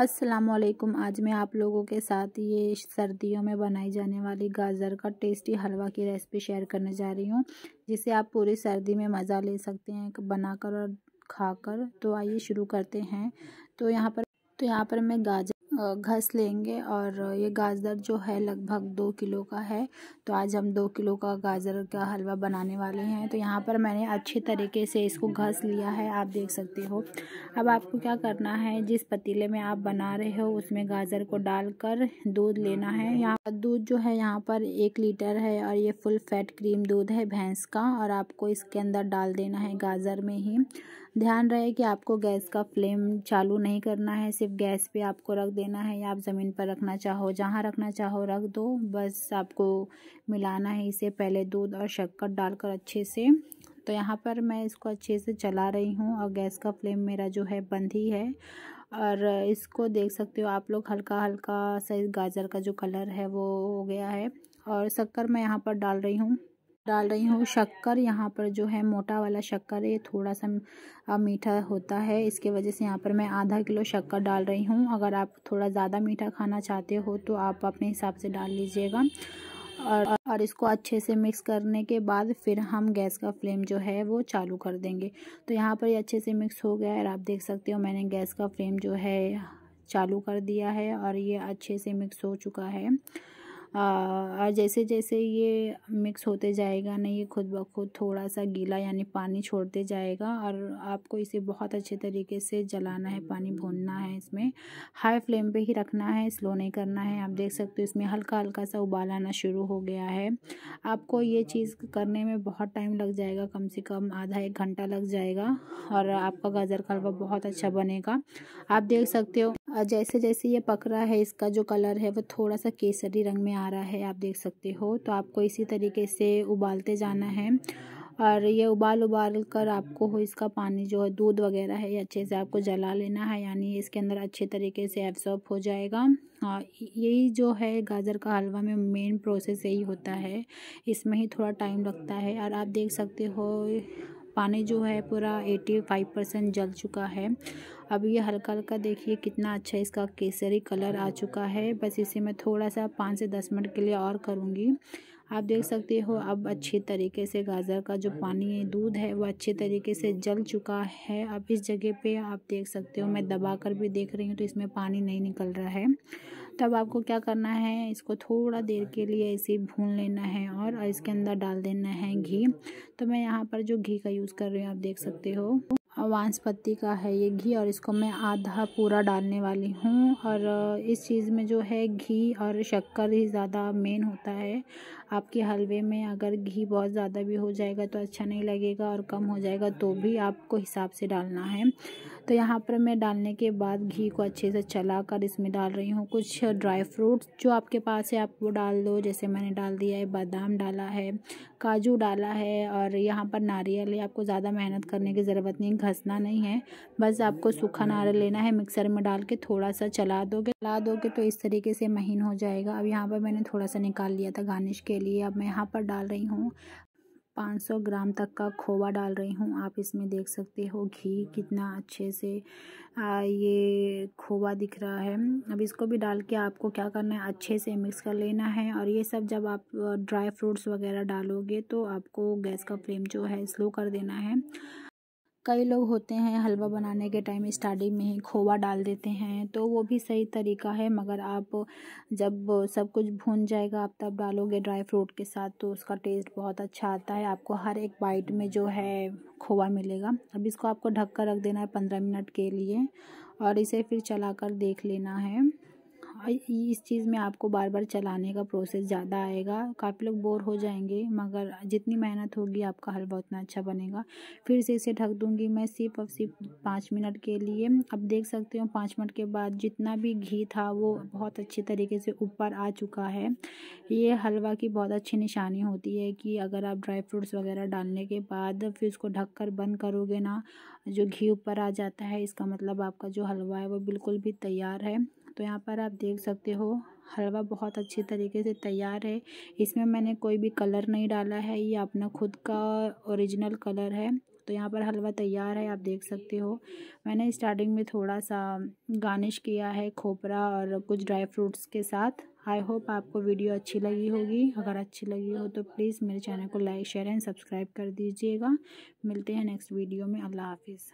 असलकुम आज मैं आप लोगों के साथ ये सर्दियों में बनाई जाने वाली गाजर का टेस्टी हलवा की रेसिपी शेयर करने जा रही हूँ जिसे आप पूरी सर्दी में मज़ा ले सकते हैं बनाकर और खाकर तो आइए शुरू करते हैं तो यहाँ पर तो यहाँ पर मैं गाजर घस लेंगे और ये गाजर जो है लगभग दो किलो का है तो आज हम दो किलो का गाजर का हलवा बनाने वाले हैं तो यहाँ पर मैंने अच्छे तरीके से इसको घस लिया है आप देख सकते हो अब आपको क्या करना है जिस पतीले में आप बना रहे हो उसमें गाजर को डालकर दूध लेना है यहाँ दूध जो है यहाँ पर एक लीटर है और ये फुल फैट क्रीम दूध है भैंस का और आपको इसके अंदर डाल देना है गाजर में ही ध्यान रहे कि आपको गैस का फ्लेम चालू नहीं करना है सिर्फ गैस पे आपको रख देना लेना है या आप ज़मीन पर रखना चाहो जहाँ रखना चाहो रख दो बस आपको मिलाना है इसे पहले दूध और शक्कर डालकर अच्छे से तो यहाँ पर मैं इसको अच्छे से चला रही हूँ और गैस का फ्लेम मेरा जो है बंद ही है और इसको देख सकते हो आप लोग हल्का हल्का सा इस गाजर का जो कलर है वो हो गया है और शक्कर मैं यहाँ पर डाल रही हूँ डाल रही हूँ शक्कर यहाँ पर जो है मोटा वाला शक्कर है थोड़ा सा मीठा होता है इसके वजह से यहाँ पर मैं आधा किलो शक्कर डाल रही हूँ अगर आप थोड़ा ज़्यादा मीठा खाना चाहते हो तो आप अपने हिसाब से डाल लीजिएगा और और इसको अच्छे से मिक्स करने के बाद फिर हम गैस का फ्लेम जो है वो चालू कर देंगे तो यहाँ पर ये अच्छे से मिक्स हो गया है और आप देख सकते हो मैंने गैस का फ्लेम जो है चालू कर दिया है और ये अच्छे से मिक्स हो चुका है और जैसे जैसे ये मिक्स होते जाएगा ना ये खुद ब खुद थोड़ा सा गीला यानी पानी छोड़ते जाएगा और आपको इसे बहुत अच्छे तरीके से जलाना है पानी भूनना है इसमें हाई फ्लेम पे ही रखना है स्लो नहीं करना है आप देख सकते हो इसमें हल्का हल्का सा उबाल आना शुरू हो गया है आपको ये चीज़ करने में बहुत टाइम लग जाएगा कम से कम आधा एक घंटा लग जाएगा और आपका गाजर का हलवा बहुत अच्छा बनेगा आप देख सकते हो जैसे जैसे ये पक रहा है इसका जो कलर है वो थोड़ा सा केसरी रंग में आ आ रहा है आप देख सकते हो तो आपको इसी तरीके से उबालते जाना है और ये उबाल उबाल कर आपको हो इसका पानी जो है दूध वगैरह है ये अच्छे से आपको जला लेना है यानी इसके अंदर अच्छे तरीके से एब्जॉर्ब हो जाएगा और यही जो है गाजर का हलवा में मेन प्रोसेस यही होता है इसमें ही थोड़ा टाइम लगता है और आप देख सकते हो पानी जो है पूरा एटी फाइव परसेंट जल चुका है अब ये हल्का हल्का देखिए कितना अच्छा इसका केसरी कलर आ चुका है बस इसे मैं थोड़ा सा पाँच से दस मिनट के लिए और करूँगी आप देख सकते हो अब अच्छे तरीके से गाजर का जो पानी है दूध है वह अच्छे तरीके से जल चुका है अब इस जगह पे आप देख सकते हो मैं दबा कर भी देख रही हूँ तो इसमें पानी नहीं निकल रहा है तब आपको क्या करना है इसको थोड़ा देर के लिए ऐसे भून लेना है और इसके अंदर डाल देना है घी तो मैं यहाँ पर जो घी का यूज़ कर रही हूँ आप देख सकते हो वानस्पति का है ये घी और इसको मैं आधा पूरा डालने वाली हूँ और इस चीज़ में जो है घी और शक्कर ही ज़्यादा मेन होता है आपके हलवे में अगर घी बहुत ज़्यादा भी हो जाएगा तो अच्छा नहीं लगेगा और कम हो जाएगा तो भी आपको हिसाब से डालना है तो यहाँ पर मैं डालने के बाद घी को अच्छे से चला कर इसमें डाल रही हूँ कुछ ड्राई फ्रूट्स जो आपके पास है आप वो डाल दो जैसे मैंने डाल दिया है बादाम डाला है काजू डाला है और यहाँ पर नारियल है आपको ज़्यादा मेहनत करने की ज़रूरत नहीं घसना नहीं है बस आपको सूखा नारियल लेना है मिक्सर में डाल के थोड़ा सा चला दोगे चला दोगे तो इस तरीके से महीन हो जाएगा अब यहाँ पर मैंने थोड़ा सा निकाल लिया था गार्निश के लिए अब मैं यहाँ पर डाल रही हूँ 500 ग्राम तक का खोवा डाल रही हूँ आप इसमें देख सकते हो घी कितना अच्छे से आ, ये खोवा दिख रहा है अब इसको भी डाल के आपको क्या करना है अच्छे से मिक्स कर लेना है और ये सब जब आप ड्राई फ्रूट्स वगैरह डालोगे तो आपको गैस का फ्लेम जो है स्लो कर देना है कई लोग होते हैं हलवा बनाने के टाइम स्टार्टिंग में ही खोवा डाल देते हैं तो वो भी सही तरीका है मगर आप जब सब कुछ भून जाएगा आप तब डालोगे ड्राई फ्रूट के साथ तो उसका टेस्ट बहुत अच्छा आता है आपको हर एक बाइट में जो है खोवा मिलेगा अब इसको आपको ढक कर रख देना है पंद्रह मिनट के लिए और इसे फिर चला कर देख लेना है हाँ, इस चीज़ में आपको बार बार चलाने का प्रोसेस ज़्यादा आएगा काफ़ी लोग बोर हो जाएंगे मगर जितनी मेहनत होगी आपका हलवा उतना अच्छा बनेगा फिर से इसे ढक दूंगी मैं सिर्फ और सिर्फ पाँच मिनट के लिए अब देख सकते हो पाँच मिनट के बाद जितना भी घी था वो बहुत अच्छे तरीके से ऊपर आ चुका है ये हलवा की बहुत अच्छी निशानी होती है कि अगर आप ड्राई फ्रूट्स वगैरह डालने के बाद फिर उसको ढक कर बंद करोगे ना जो घी ऊपर आ जाता है इसका मतलब आपका जो हलवा है वो बिल्कुल भी तैयार है तो यहाँ पर आप देख सकते हो हलवा बहुत अच्छे तरीके से तैयार है इसमें मैंने कोई भी कलर नहीं डाला है ये अपना खुद का ओरिजिनल कलर है तो यहाँ पर हलवा तैयार है आप देख सकते हो मैंने स्टार्टिंग में थोड़ा सा गार्निश किया है खोपरा और कुछ ड्राई फ्रूट्स के साथ आई होप आपको वीडियो अच्छी लगी होगी अगर अच्छी लगी हो तो प्लीज़ मेरे चैनल को लाइक शेयर एंड सब्सक्राइब कर दीजिएगा मिलते हैं नेक्स्ट वीडियो में अल्लाह हाफिज़